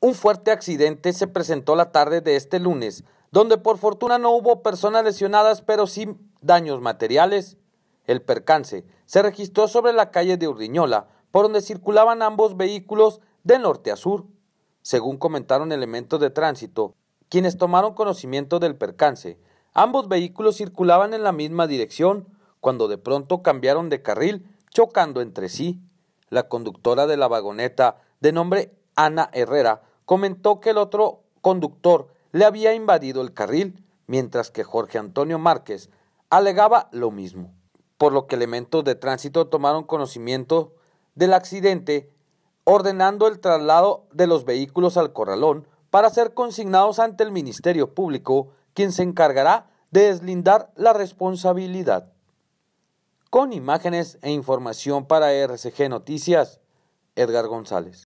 Un fuerte accidente se presentó la tarde de este lunes, donde por fortuna no hubo personas lesionadas, pero sí daños materiales. El percance se registró sobre la calle de Urdiñola, por donde circulaban ambos vehículos de norte a sur. Según comentaron elementos de tránsito, quienes tomaron conocimiento del percance, ambos vehículos circulaban en la misma dirección, cuando de pronto cambiaron de carril, chocando entre sí. La conductora de la vagoneta, de nombre Ana Herrera, comentó que el otro conductor le había invadido el carril, mientras que Jorge Antonio Márquez alegaba lo mismo, por lo que elementos de tránsito tomaron conocimiento del accidente, ordenando el traslado de los vehículos al corralón para ser consignados ante el Ministerio Público, quien se encargará de deslindar la responsabilidad. Con imágenes e información para RCG Noticias, Edgar González.